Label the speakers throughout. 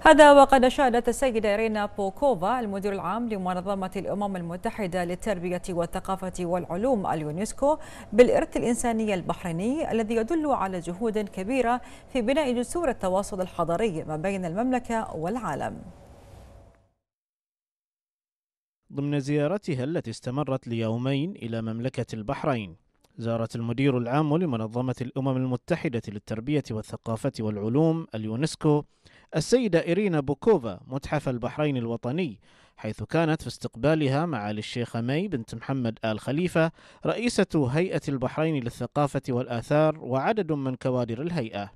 Speaker 1: هذا وقد أشادت السيدة إيرينا بوكوفا المدير العام لمنظمة الأمم المتحدة للتربية والثقافة والعلوم اليونسكو بالإرث الإنساني البحريني الذي يدل على جهود كبيرة في بناء جسور التواصل الحضري ما بين المملكة والعالم
Speaker 2: ضمن زيارتها التي استمرت ليومين إلى مملكة البحرين زارت المدير العام لمنظمة الأمم المتحدة للتربية والثقافة والعلوم اليونسكو السيدة إيرينا بوكوفا متحف البحرين الوطني حيث كانت في استقبالها معالي الشيخة مي بنت محمد آل خليفة رئيسة هيئة البحرين للثقافة والآثار وعدد من كوادر الهيئة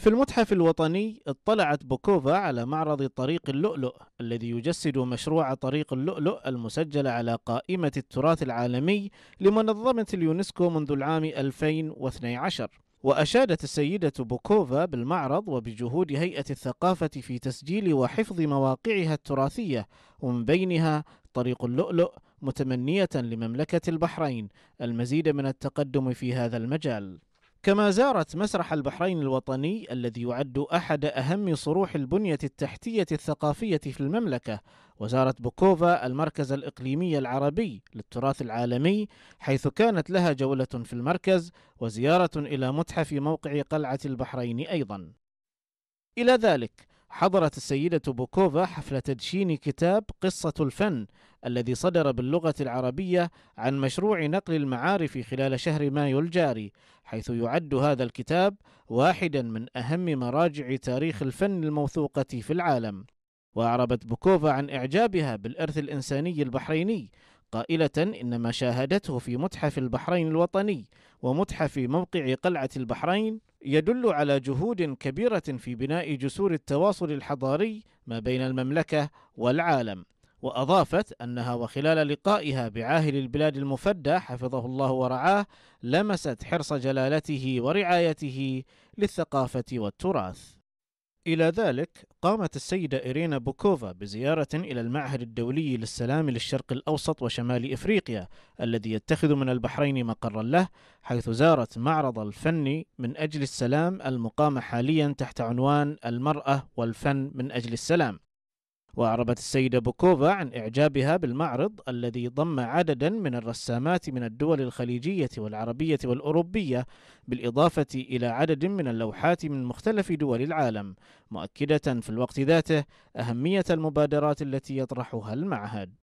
Speaker 2: في المتحف الوطني اطلعت بوكوفا على معرض طريق اللؤلؤ الذي يجسد مشروع طريق اللؤلؤ المسجل على قائمة التراث العالمي لمنظمة اليونسكو منذ العام 2012 وأشادت السيدة بوكوفا بالمعرض وبجهود هيئة الثقافة في تسجيل وحفظ مواقعها التراثية ومن بينها طريق اللؤلؤ متمنية لمملكة البحرين المزيد من التقدم في هذا المجال كما زارت مسرح البحرين الوطني الذي يعد أحد أهم صروح البنية التحتية الثقافية في المملكة وزارت بوكوفا المركز الإقليمي العربي للتراث العالمي حيث كانت لها جولة في المركز وزيارة إلى متحف موقع قلعة البحرين أيضا إلى ذلك حضرت السيدة بوكوفا حفل تدشين كتاب قصة الفن الذي صدر باللغة العربية عن مشروع نقل المعارف خلال شهر مايو الجاري، حيث يعد هذا الكتاب واحدا من أهم مراجع تاريخ الفن الموثوقة في العالم. وأعربت بوكوفا عن إعجابها بالإرث الإنساني البحريني، قائلة إن ما شاهدته في متحف البحرين الوطني ومتحف موقع قلعة البحرين يدل على جهود كبيرة في بناء جسور التواصل الحضاري ما بين المملكة والعالم وأضافت أنها وخلال لقائها بعاهل البلاد المفدى حفظه الله ورعاه لمست حرص جلالته ورعايته للثقافة والتراث إلى ذلك قامت السيدة إيرينا بوكوفا بزيارة إلى المعهد الدولي للسلام للشرق الأوسط وشمال إفريقيا الذي يتخذ من البحرين مقرا له حيث زارت معرض الفن من أجل السلام المقام حاليا تحت عنوان المرأة والفن من أجل السلام وأعربت السيدة بوكوفا عن إعجابها بالمعرض الذي ضم عددا من الرسامات من الدول الخليجية والعربية والأوروبية بالإضافة إلى عدد من اللوحات من مختلف دول العالم مؤكدة في الوقت ذاته أهمية المبادرات التي يطرحها المعهد